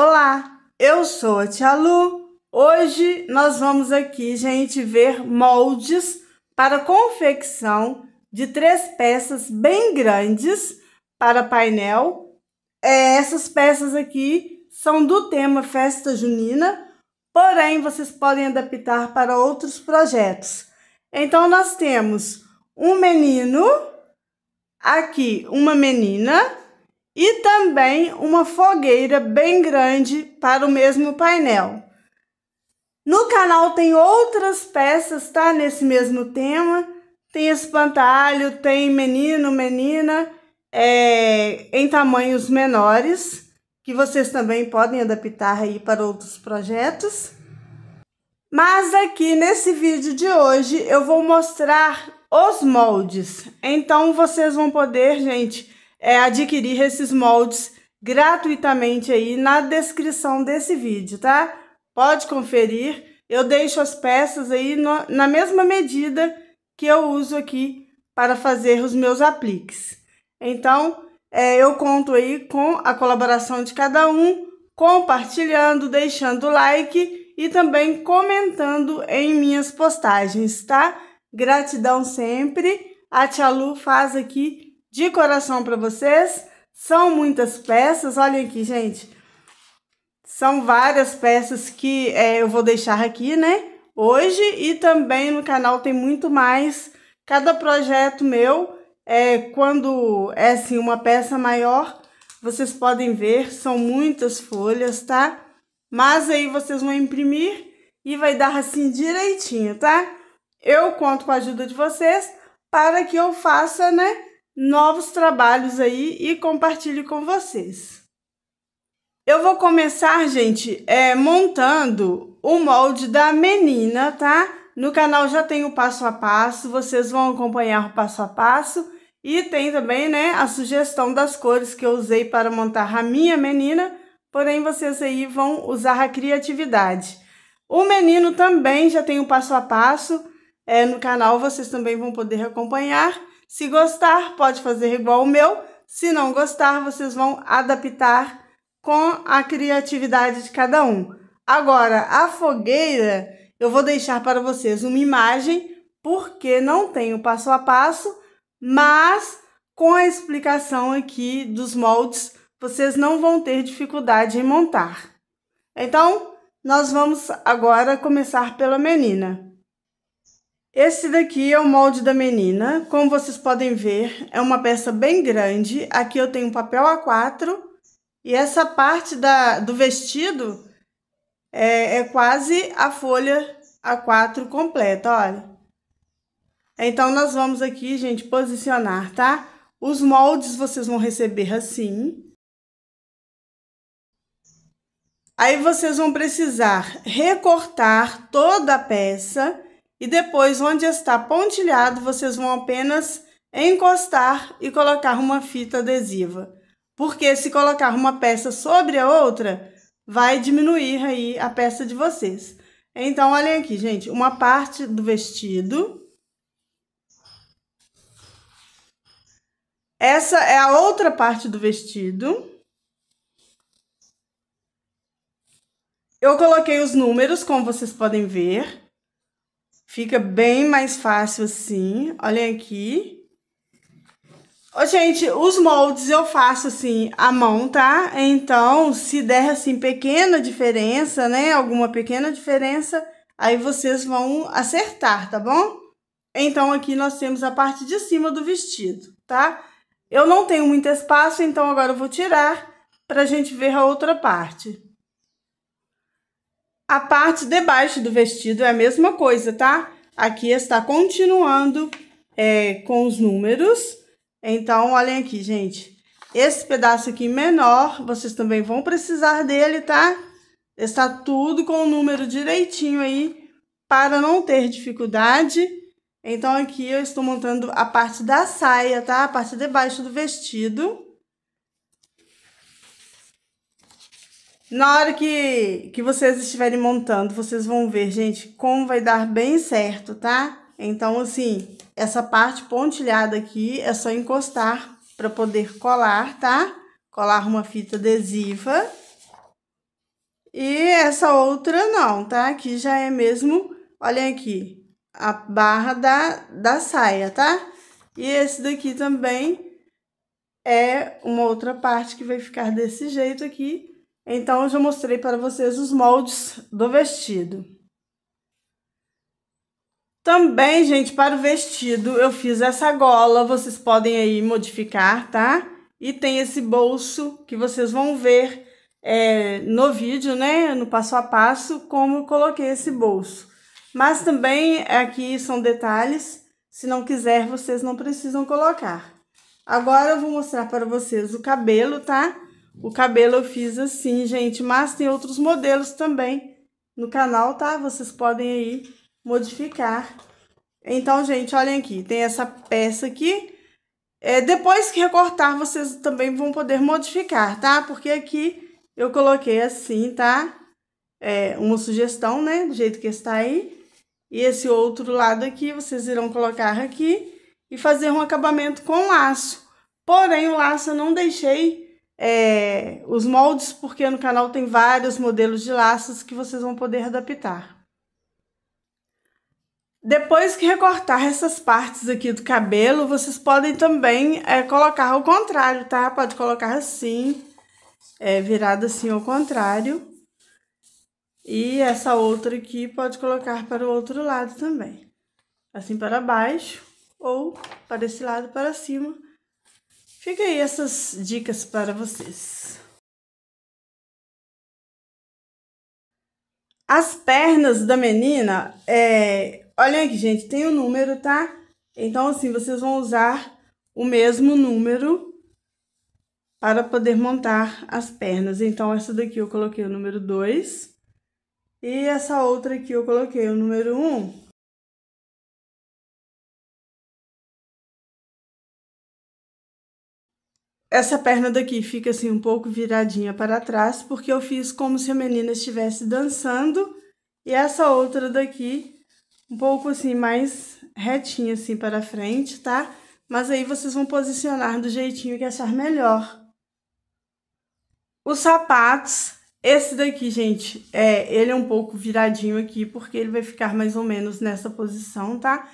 Olá, eu sou a Tia Lu. Hoje nós vamos aqui, gente, ver moldes para confecção de três peças bem grandes para painel. É, essas peças aqui são do tema festa junina, porém vocês podem adaptar para outros projetos. Então nós temos um menino, aqui uma menina, e também uma fogueira bem grande para o mesmo painel. No canal tem outras peças, tá? Nesse mesmo tema. Tem espantalho, tem menino, menina, é, em tamanhos menores, que vocês também podem adaptar aí para outros projetos. Mas aqui nesse vídeo de hoje eu vou mostrar os moldes. Então vocês vão poder, gente, é, adquirir esses moldes gratuitamente aí na descrição desse vídeo, tá? Pode conferir. Eu deixo as peças aí no, na mesma medida que eu uso aqui para fazer os meus apliques. Então, é, eu conto aí com a colaboração de cada um, compartilhando, deixando like e também comentando em minhas postagens, tá? Gratidão sempre. A Tia Lu faz aqui de coração para vocês. São muitas peças, olhem aqui, gente. São várias peças que é, eu vou deixar aqui, né? Hoje e também no canal tem muito mais. Cada projeto meu, é, quando é assim uma peça maior, vocês podem ver, são muitas folhas, tá? Mas aí vocês vão imprimir e vai dar assim direitinho, tá? Eu conto com a ajuda de vocês para que eu faça, né? novos trabalhos aí e compartilho com vocês. Eu vou começar, gente, é, montando o molde da menina, tá? No canal já tem o passo a passo, vocês vão acompanhar o passo a passo. E tem também, né, a sugestão das cores que eu usei para montar a minha menina, porém vocês aí vão usar a criatividade. O menino também já tem o passo a passo é, no canal, vocês também vão poder acompanhar. Se gostar, pode fazer igual o meu. Se não gostar, vocês vão adaptar com a criatividade de cada um. Agora, a fogueira, eu vou deixar para vocês uma imagem, porque não tem o passo a passo, mas com a explicação aqui dos moldes, vocês não vão ter dificuldade em montar. Então, nós vamos agora começar pela menina. Esse daqui é o molde da menina. Como vocês podem ver, é uma peça bem grande. Aqui eu tenho papel A4 e essa parte da, do vestido é, é quase a folha A4 completa, olha. Então, nós vamos aqui, gente, posicionar, tá? Os moldes vocês vão receber assim. Aí, vocês vão precisar recortar toda a peça e depois, onde está pontilhado, vocês vão apenas encostar e colocar uma fita adesiva. Porque se colocar uma peça sobre a outra, vai diminuir aí a peça de vocês. Então, olhem aqui, gente, uma parte do vestido. Essa é a outra parte do vestido. Eu coloquei os números, como vocês podem ver. Fica bem mais fácil assim. Olhem aqui. Ô, gente, os moldes eu faço assim à mão, tá? Então, se der assim pequena diferença, né? Alguma pequena diferença, aí vocês vão acertar, tá bom? Então, aqui nós temos a parte de cima do vestido, tá? Eu não tenho muito espaço, então agora eu vou tirar para a gente ver a outra parte. A parte debaixo do vestido é a mesma coisa, tá? Aqui está continuando é, com os números. Então, olhem aqui, gente. Esse pedaço aqui menor, vocês também vão precisar dele, tá? Está tudo com o número direitinho aí, para não ter dificuldade. Então, aqui eu estou montando a parte da saia, tá? A parte debaixo do vestido. Na hora que, que vocês estiverem montando, vocês vão ver, gente, como vai dar bem certo, tá? Então, assim, essa parte pontilhada aqui é só encostar para poder colar, tá? Colar uma fita adesiva. E essa outra não, tá? Aqui já é mesmo, olhem aqui, a barra da, da saia, tá? E esse daqui também é uma outra parte que vai ficar desse jeito aqui. Então, eu já mostrei para vocês os moldes do vestido. Também, gente, para o vestido, eu fiz essa gola, vocês podem aí modificar, tá? E tem esse bolso que vocês vão ver é, no vídeo, né? No passo a passo, como eu coloquei esse bolso. Mas também aqui são detalhes, se não quiser, vocês não precisam colocar. Agora eu vou mostrar para vocês o cabelo, tá? O cabelo eu fiz assim, gente, mas tem outros modelos também no canal, tá? Vocês podem aí modificar. Então, gente, olhem aqui, tem essa peça aqui. É, depois que recortar, vocês também vão poder modificar, tá? Porque aqui eu coloquei assim, tá? É, uma sugestão, né? Do jeito que está aí. E esse outro lado aqui, vocês irão colocar aqui e fazer um acabamento com laço. Porém, o laço eu não deixei é, os moldes, porque no canal tem vários modelos de laços que vocês vão poder adaptar. Depois que recortar essas partes aqui do cabelo, vocês podem também é, colocar ao contrário, tá? Pode colocar assim, é, virada assim ao contrário. E essa outra aqui pode colocar para o outro lado também. Assim para baixo ou para esse lado para cima Fica aí essas dicas para vocês. As pernas da menina, é... olha aqui, gente, tem o um número, tá? Então, assim, vocês vão usar o mesmo número para poder montar as pernas. Então, essa daqui eu coloquei o número 2 e essa outra aqui eu coloquei o número 1. Um. Essa perna daqui fica assim um pouco viradinha para trás, porque eu fiz como se a menina estivesse dançando, e essa outra daqui um pouco assim mais retinha assim para frente, tá? Mas aí vocês vão posicionar do jeitinho que achar melhor. Os sapatos, esse daqui, gente, é, ele é um pouco viradinho aqui, porque ele vai ficar mais ou menos nessa posição, tá?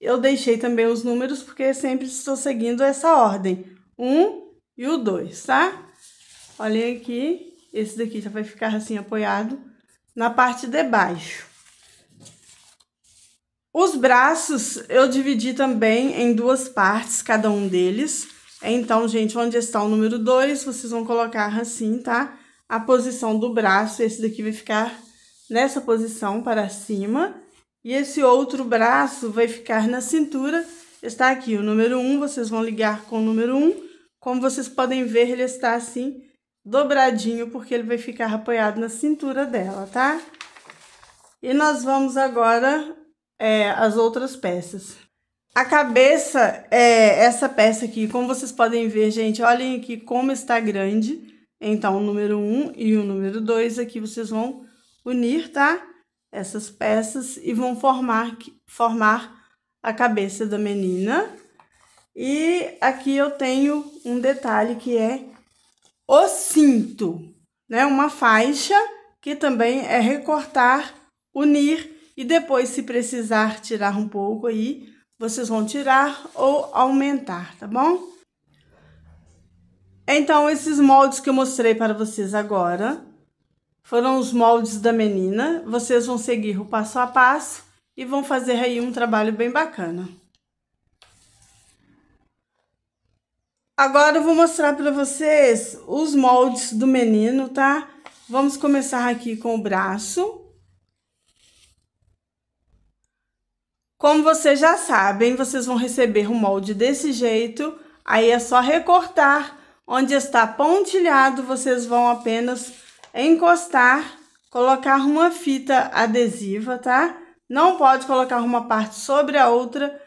Eu deixei também os números, porque sempre estou seguindo essa ordem. Um, e o 2, tá? Olhem aqui, esse daqui já vai ficar assim apoiado na parte de baixo. Os braços eu dividi também em duas partes, cada um deles. Então, gente, onde está o número 2, vocês vão colocar assim, tá? A posição do braço, esse daqui vai ficar nessa posição para cima. E esse outro braço vai ficar na cintura, está aqui o número 1, um, vocês vão ligar com o número 1. Um, como vocês podem ver, ele está assim dobradinho, porque ele vai ficar apoiado na cintura dela, tá? E nós vamos agora é, as outras peças. A cabeça é essa peça aqui, como vocês podem ver, gente, olhem aqui como está grande. Então, o número 1 e o número 2 aqui vocês vão unir, tá? Essas peças e vão formar, formar a cabeça da menina. E aqui eu tenho um detalhe que é o cinto, né? Uma faixa que também é recortar, unir e depois, se precisar tirar um pouco aí, vocês vão tirar ou aumentar, tá bom? Então, esses moldes que eu mostrei para vocês agora foram os moldes da menina. Vocês vão seguir o passo a passo e vão fazer aí um trabalho bem bacana. Agora eu vou mostrar para vocês os moldes do menino, tá? Vamos começar aqui com o braço. Como vocês já sabem, vocês vão receber o um molde desse jeito. Aí é só recortar. Onde está pontilhado, vocês vão apenas encostar, colocar uma fita adesiva, tá? Não pode colocar uma parte sobre a outra,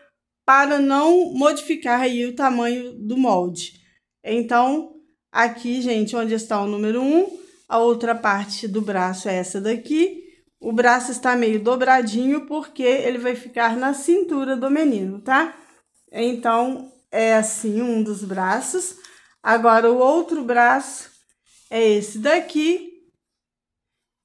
para não modificar aí o tamanho do molde. Então, aqui, gente, onde está o número 1, a outra parte do braço é essa daqui. O braço está meio dobradinho porque ele vai ficar na cintura do menino, tá? Então, é assim um dos braços. Agora, o outro braço é esse daqui.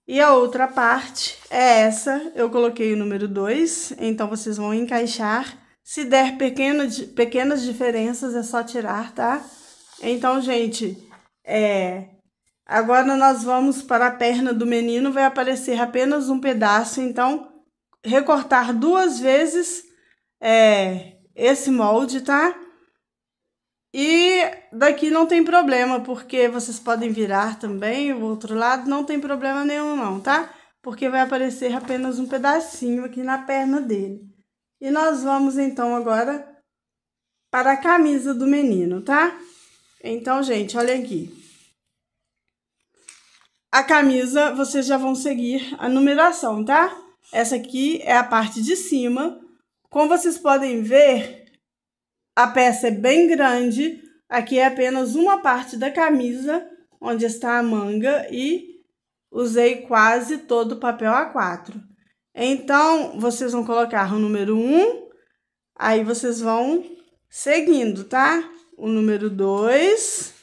E a outra parte é essa. Eu coloquei o número 2, então vocês vão encaixar se der pequeno, pequenas diferenças, é só tirar, tá? Então, gente, é... agora nós vamos para a perna do menino, vai aparecer apenas um pedaço, então, recortar duas vezes é... esse molde, tá? E daqui não tem problema, porque vocês podem virar também o outro lado, não tem problema nenhum não, tá? Porque vai aparecer apenas um pedacinho aqui na perna dele. E nós vamos então agora para a camisa do menino, tá? Então, gente, olha aqui. A camisa, vocês já vão seguir a numeração, tá? Essa aqui é a parte de cima. Como vocês podem ver, a peça é bem grande. Aqui é apenas uma parte da camisa, onde está a manga, e usei quase todo o papel A4. Então, vocês vão colocar o número 1, aí vocês vão seguindo, tá? O número 2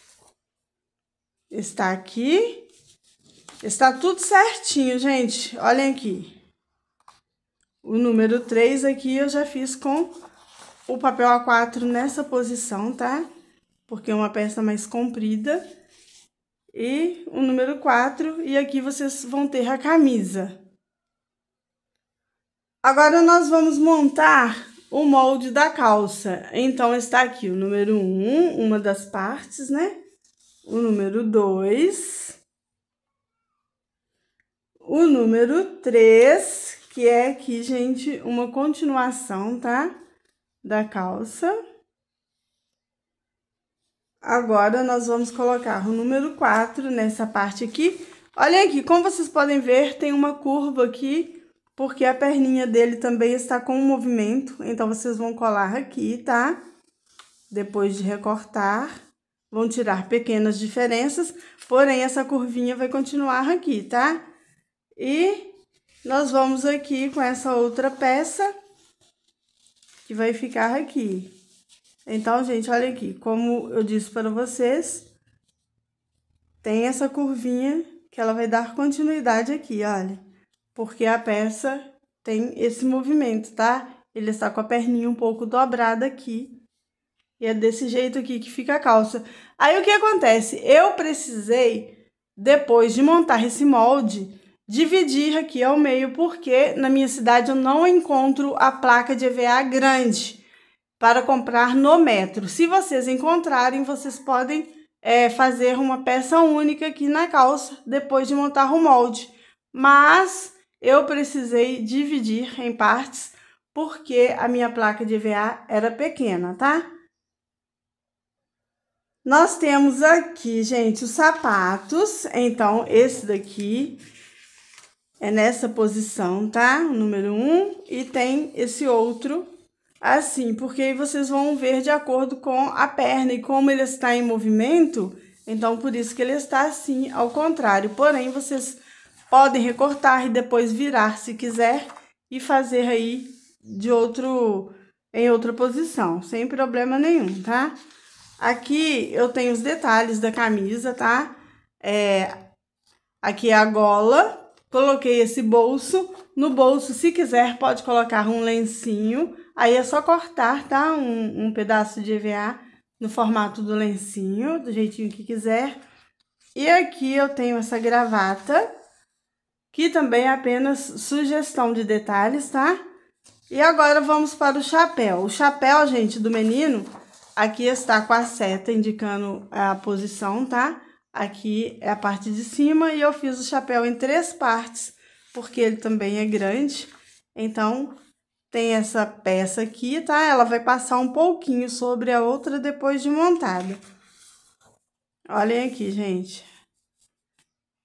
está aqui. Está tudo certinho, gente. Olhem aqui. O número 3 aqui eu já fiz com o papel A4 nessa posição, tá? Porque é uma peça mais comprida. E o número 4, e aqui vocês vão ter a camisa. Agora nós vamos montar o molde da calça. Então, está aqui o número 1, um, uma das partes, né? O número 2. O número 3, que é aqui, gente, uma continuação, tá? Da calça. Agora, nós vamos colocar o número 4 nessa parte aqui. Olhem aqui, como vocês podem ver, tem uma curva aqui porque a perninha dele também está com um movimento, então vocês vão colar aqui, tá? Depois de recortar, vão tirar pequenas diferenças, porém essa curvinha vai continuar aqui, tá? E nós vamos aqui com essa outra peça, que vai ficar aqui. Então, gente, olha aqui, como eu disse para vocês, tem essa curvinha que ela vai dar continuidade aqui, olha porque a peça tem esse movimento, tá? Ele está é com a perninha um pouco dobrada aqui. E é desse jeito aqui que fica a calça. Aí o que acontece? Eu precisei, depois de montar esse molde, dividir aqui ao meio, porque na minha cidade eu não encontro a placa de EVA grande para comprar no metro. Se vocês encontrarem, vocês podem é, fazer uma peça única aqui na calça depois de montar o molde. Mas eu precisei dividir em partes porque a minha placa de EVA era pequena, tá? Nós temos aqui, gente, os sapatos. Então, esse daqui é nessa posição, tá? O número 1. Um, e tem esse outro assim, porque aí vocês vão ver de acordo com a perna e como ele está em movimento. Então, por isso que ele está assim, ao contrário. Porém, vocês Podem recortar e depois virar se quiser e fazer aí de outro em outra posição, sem problema nenhum, tá? Aqui eu tenho os detalhes da camisa, tá? É, aqui é a gola, coloquei esse bolso. No bolso, se quiser, pode colocar um lencinho. Aí é só cortar, tá? Um, um pedaço de EVA no formato do lencinho, do jeitinho que quiser. E aqui eu tenho essa gravata que também é apenas sugestão de detalhes, tá? E agora vamos para o chapéu. O chapéu, gente, do menino, aqui está com a seta indicando a posição, tá? Aqui é a parte de cima e eu fiz o chapéu em três partes, porque ele também é grande. Então, tem essa peça aqui, tá? Ela vai passar um pouquinho sobre a outra depois de montada. Olhem aqui, gente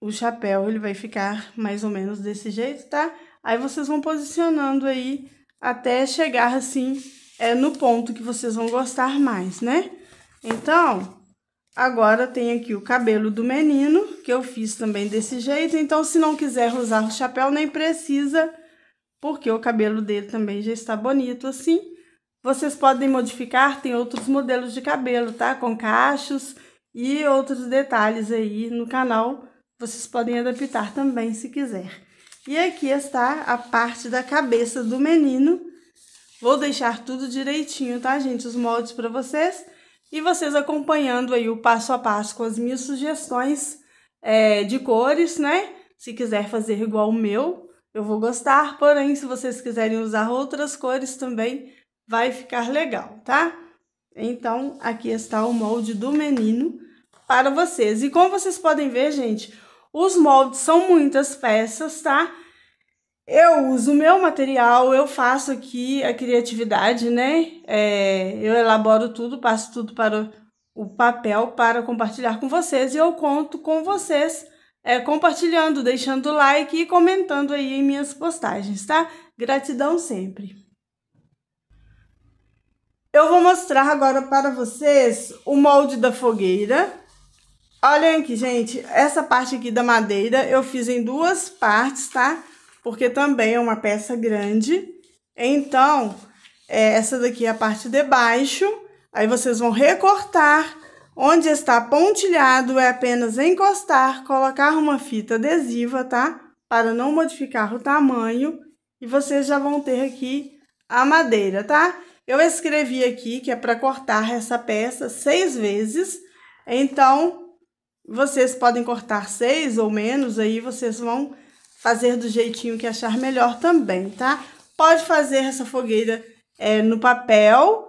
o chapéu ele vai ficar mais ou menos desse jeito, tá? Aí vocês vão posicionando aí até chegar assim é, no ponto que vocês vão gostar mais, né? Então, agora tem aqui o cabelo do menino, que eu fiz também desse jeito. Então, se não quiser usar o chapéu, nem precisa, porque o cabelo dele também já está bonito assim. Vocês podem modificar, tem outros modelos de cabelo, tá? Com cachos e outros detalhes aí no canal vocês podem adaptar também, se quiser. E aqui está a parte da cabeça do menino. Vou deixar tudo direitinho, tá, gente? Os moldes para vocês. E vocês acompanhando aí o passo a passo com as minhas sugestões é, de cores, né? Se quiser fazer igual o meu, eu vou gostar. Porém, se vocês quiserem usar outras cores também, vai ficar legal, tá? Então, aqui está o molde do menino para vocês. E como vocês podem ver, gente, os moldes são muitas peças, tá? Eu uso o meu material, eu faço aqui a criatividade, né? É, eu elaboro tudo, passo tudo para o papel para compartilhar com vocês e eu conto com vocês é, compartilhando, deixando like e comentando aí em minhas postagens, tá? Gratidão sempre. Eu vou mostrar agora para vocês o molde da fogueira Olha aqui, gente, essa parte aqui da madeira eu fiz em duas partes, tá? Porque também é uma peça grande. Então, é, essa daqui é a parte de baixo. Aí vocês vão recortar. Onde está pontilhado é apenas encostar, colocar uma fita adesiva, tá? Para não modificar o tamanho. E vocês já vão ter aqui a madeira, tá? Eu escrevi aqui que é para cortar essa peça seis vezes. Então, vocês podem cortar seis ou menos, aí vocês vão fazer do jeitinho que achar melhor também, tá? Pode fazer essa fogueira é, no papel,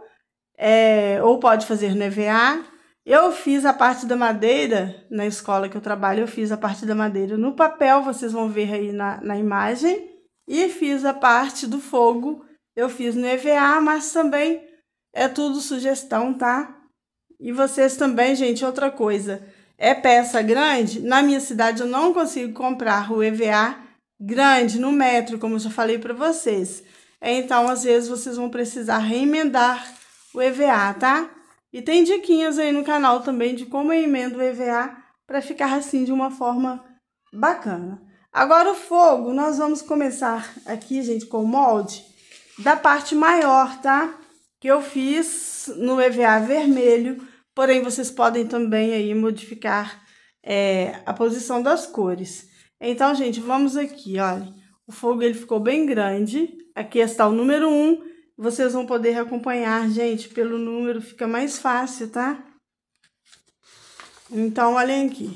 é, ou pode fazer no EVA. Eu fiz a parte da madeira, na escola que eu trabalho, eu fiz a parte da madeira no papel, vocês vão ver aí na, na imagem. E fiz a parte do fogo, eu fiz no EVA, mas também é tudo sugestão, tá? E vocês também, gente, outra coisa. É peça grande? Na minha cidade eu não consigo comprar o EVA grande no metro, como eu já falei para vocês. Então, às vezes, vocês vão precisar reemendar o EVA, tá? E tem diquinhas aí no canal também de como eu emendo o EVA para ficar assim de uma forma bacana. Agora o fogo, nós vamos começar aqui, gente, com o molde da parte maior, tá? Que eu fiz no EVA vermelho porém vocês podem também aí modificar é, a posição das cores. Então, gente, vamos aqui, olha. O fogo ele ficou bem grande. Aqui está o número 1. Vocês vão poder acompanhar, gente, pelo número fica mais fácil, tá? Então, olhem aqui.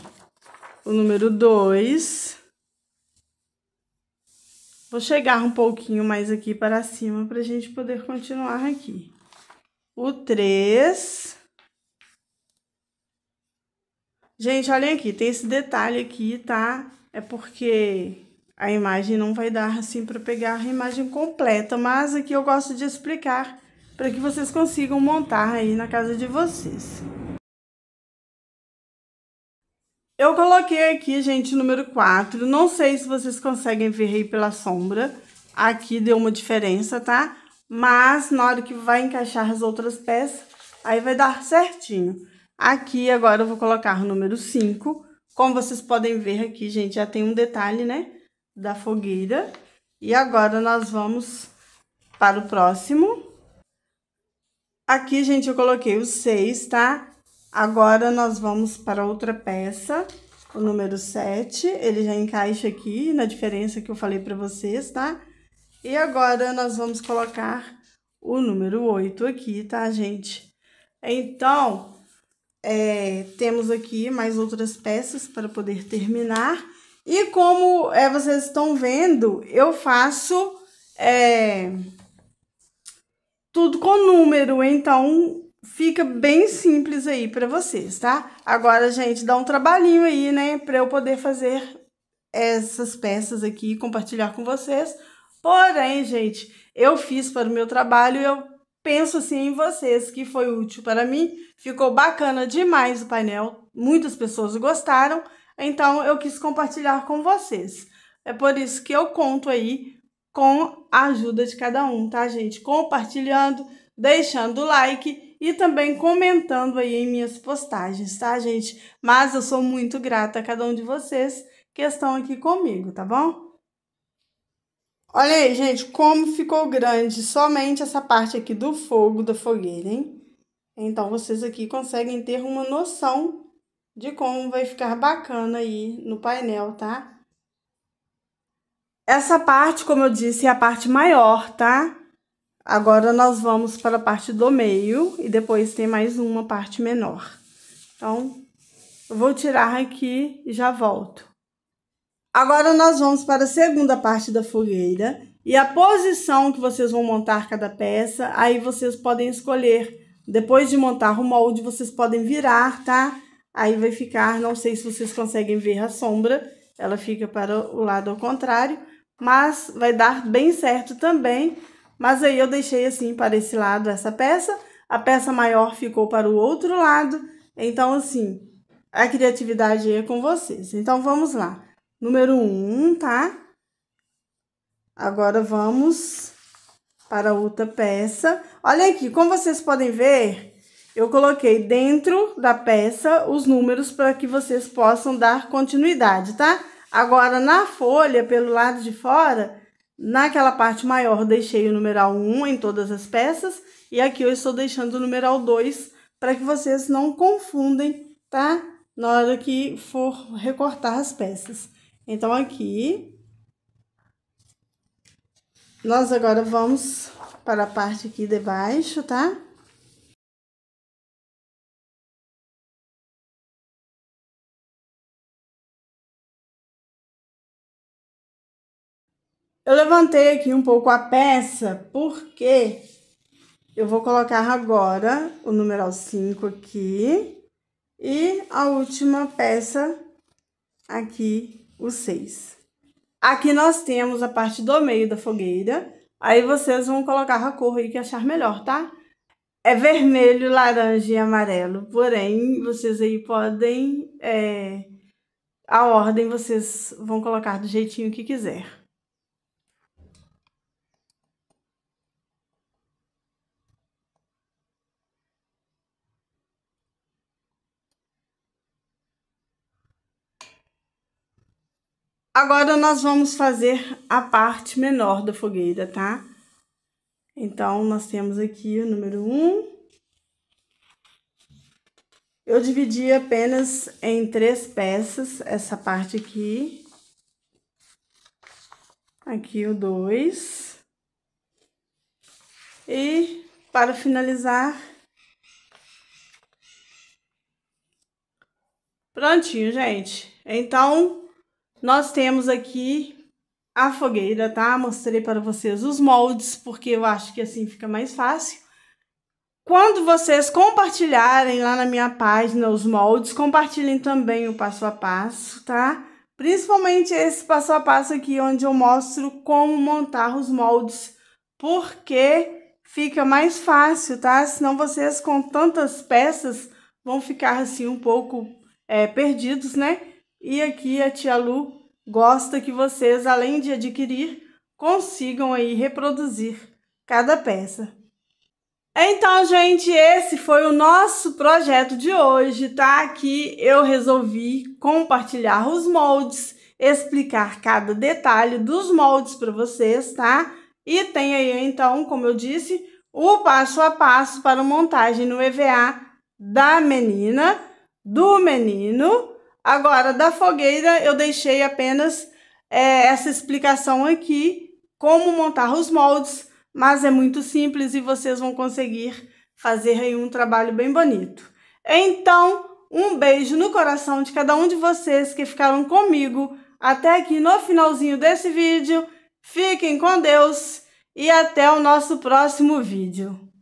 O número 2. Vou chegar um pouquinho mais aqui para cima para a gente poder continuar aqui. O 3. Gente, olhem aqui, tem esse detalhe aqui, tá? É porque a imagem não vai dar assim para pegar a imagem completa, mas aqui eu gosto de explicar para que vocês consigam montar aí na casa de vocês. Eu coloquei aqui, gente, o número 4. Não sei se vocês conseguem ver aí pela sombra. Aqui deu uma diferença, tá? Mas na hora que vai encaixar as outras peças, aí vai dar certinho. Aqui agora eu vou colocar o número 5. Como vocês podem ver aqui, gente, já tem um detalhe, né? Da fogueira. E agora nós vamos para o próximo. Aqui, gente, eu coloquei o 6, tá? Agora nós vamos para outra peça, o número 7. Ele já encaixa aqui na diferença que eu falei para vocês, tá? E agora nós vamos colocar o número 8 aqui, tá, gente? Então, é, temos aqui mais outras peças para poder terminar. E como é, vocês estão vendo, eu faço é, tudo com número, então fica bem simples aí para vocês, tá? Agora, gente, dá um trabalhinho aí, né, para eu poder fazer essas peças aqui e compartilhar com vocês. Porém, gente, eu fiz para o meu trabalho e eu penso sim em vocês que foi útil para mim. Ficou bacana demais o painel, muitas pessoas gostaram, então eu quis compartilhar com vocês. É por isso que eu conto aí com a ajuda de cada um, tá, gente? Compartilhando, deixando o like e também comentando aí em minhas postagens, tá, gente? Mas eu sou muito grata a cada um de vocês que estão aqui comigo, tá bom? Olha aí, gente, como ficou grande somente essa parte aqui do fogo da fogueira, hein? Então, vocês aqui conseguem ter uma noção de como vai ficar bacana aí no painel, tá? Essa parte, como eu disse, é a parte maior, tá? Agora, nós vamos para a parte do meio e depois tem mais uma parte menor. Então, eu vou tirar aqui e já volto. Agora nós vamos para a segunda parte da fogueira e a posição que vocês vão montar cada peça, aí vocês podem escolher. Depois de montar o molde, vocês podem virar, tá? Aí vai ficar, não sei se vocês conseguem ver a sombra, ela fica para o lado ao contrário, mas vai dar bem certo também. Mas aí eu deixei assim para esse lado essa peça, a peça maior ficou para o outro lado. Então assim, a criatividade é com vocês. Então vamos lá número 1, um, tá? Agora vamos para outra peça. Olha aqui, como vocês podem ver, eu coloquei dentro da peça os números para que vocês possam dar continuidade, tá? Agora, na folha, pelo lado de fora, naquela parte maior, eu deixei o numeral 1 em todas as peças. E aqui eu estou deixando o numeral 2 para que vocês não confundem, tá? Na hora que for recortar as peças. Então, aqui, nós agora vamos para a parte aqui de baixo, tá? Eu levantei aqui um pouco a peça, porque eu vou colocar agora o numeral 5 aqui e a última peça aqui o 6. Aqui nós temos a parte do meio da fogueira. Aí vocês vão colocar a cor aí que achar melhor, tá? É vermelho, laranja e amarelo. Porém, vocês aí podem... É, a ordem vocês vão colocar do jeitinho que quiser. Agora, nós vamos fazer a parte menor da fogueira, tá? Então, nós temos aqui o número 1. Um. Eu dividi apenas em três peças essa parte aqui. Aqui o 2. E para finalizar... Prontinho, gente. Então, nós temos aqui a fogueira, tá? Mostrei para vocês os moldes, porque eu acho que assim fica mais fácil. Quando vocês compartilharem lá na minha página os moldes, compartilhem também o passo a passo, tá? Principalmente esse passo a passo aqui, onde eu mostro como montar os moldes, porque fica mais fácil, tá? Senão vocês com tantas peças vão ficar assim um pouco é, perdidos, né? E aqui a tia Lu gosta que vocês, além de adquirir, consigam aí reproduzir cada peça. Então, gente, esse foi o nosso projeto de hoje, tá? Aqui eu resolvi compartilhar os moldes, explicar cada detalhe dos moldes para vocês, tá? E tem aí, então, como eu disse, o passo a passo para montagem no EVA da menina, do menino Agora, da fogueira, eu deixei apenas é, essa explicação aqui, como montar os moldes, mas é muito simples e vocês vão conseguir fazer aí um trabalho bem bonito. Então, um beijo no coração de cada um de vocês que ficaram comigo até aqui no finalzinho desse vídeo. Fiquem com Deus e até o nosso próximo vídeo.